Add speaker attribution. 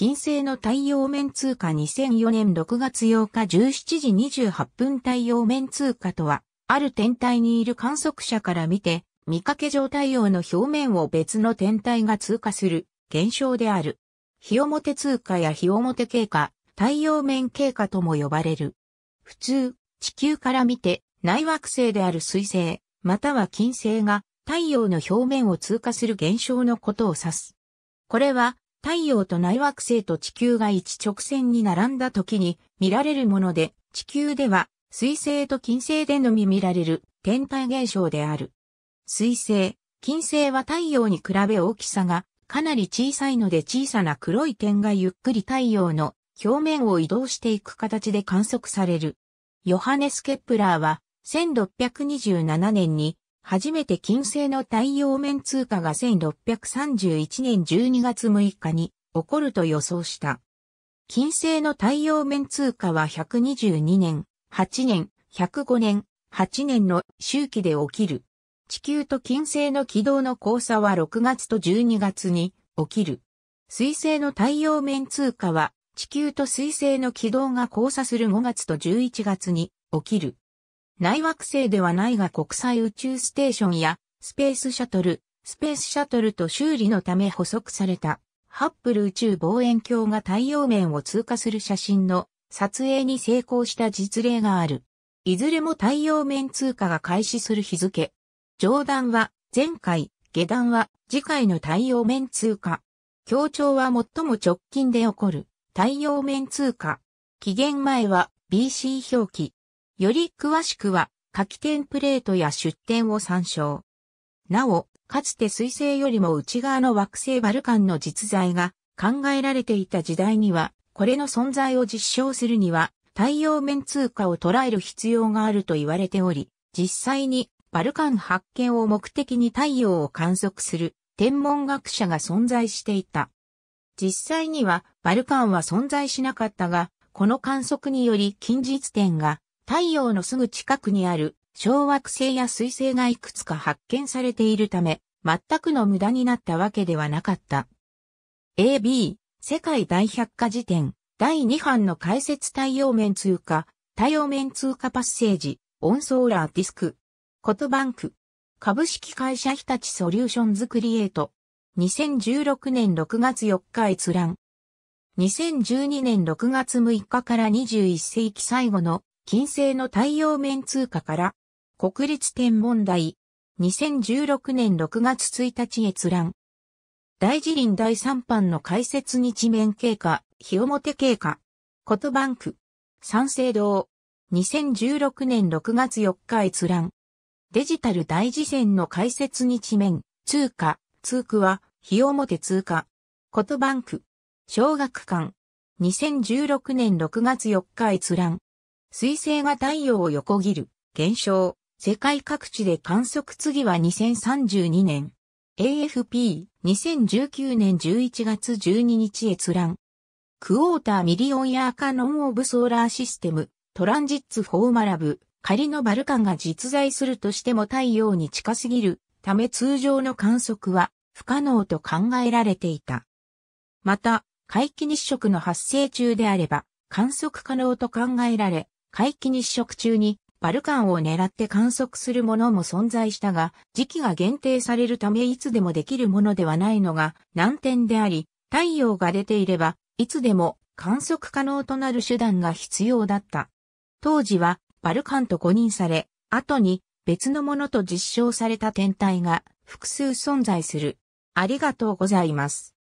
Speaker 1: 金星の太陽面通過2004年6月8日17時28分太陽面通過とは、ある天体にいる観測者から見て、見かけ上太陽の表面を別の天体が通過する現象である。日表通過や日表経過、太陽面経過とも呼ばれる。普通、地球から見て内惑星である水星、または金星が太陽の表面を通過する現象のことを指す。これは太陽と内惑星と地球が一直線に並んだ時に見られるもので、地球では水星と金星でのみ見られる天体現象である。水星、金星は太陽に比べ大きさがかなり小さいので小さな黒い点がゆっくり太陽の表面を移動していく形で観測される。ヨハネス・ケプラーは1627年に初めて金星の太陽面通過が1631年12月6日に起こると予想した。金星の太陽面通過は122年、8年、105年、8年の周期で起きる。地球と金星の軌道の交差は6月と12月に起きる。水星の太陽面通過は地球と水星の軌道が交差する5月と11月に起きる。内惑星ではないが国際宇宙ステーションやスペースシャトル、スペースシャトルと修理のため補足されたハッブル宇宙望遠鏡が太陽面を通過する写真の撮影に成功した実例がある。いずれも太陽面通過が開始する日付。上段は前回、下段は次回の太陽面通過。協調は最も直近で起こる太陽面通過。期限前は BC 表記。より詳しくは、書きテンプレートや出典を参照。なお、かつて水星よりも内側の惑星バルカンの実在が考えられていた時代には、これの存在を実証するには、太陽面通貨を捉える必要があると言われており、実際にバルカン発見を目的に太陽を観測する天文学者が存在していた。実際にはバルカンは存在しなかったが、この観測により近日点が太陽のすぐ近くにある小惑星や彗星がいくつか発見されているため、全くの無駄になったわけではなかった。AB、世界大百科事典、第2版の解説太陽面通過、太陽面通過パッセージ、オンソーラーディスク、コトバンク、株式会社日立ソリューションズクリエイト、2016年6月4日閲覧。2012年6月6日から21世紀最後の金星の太陽面通過から、国立天文台、2016年6月1日閲覧。大辞林第3版の解説日面経過、日表経過、とバンク、三省堂、2016年6月4日閲覧。デジタル大事線の解説日面、通過、通区は、日表通過。ことバンク、小学館、2016年6月4日閲覧。水星が太陽を横切る現象、世界各地で観測次は2032年。AFP2019 年11月12日閲覧。クォーターミリオンヤーカノンオブソーラーシステム、トランジッツフォーマラブ、仮のバルカンが実在するとしても太陽に近すぎるため通常の観測は不可能と考えられていた。また、回帰日食の発生中であれば観測可能と考えられ、回帰日食中にバルカンを狙って観測するものも存在したが、時期が限定されるためいつでもできるものではないのが難点であり、太陽が出ていれば、いつでも観測可能となる手段が必要だった。当時はバルカンと誤認され、後に別のものと実証された天体が複数存在する。ありがとうございます。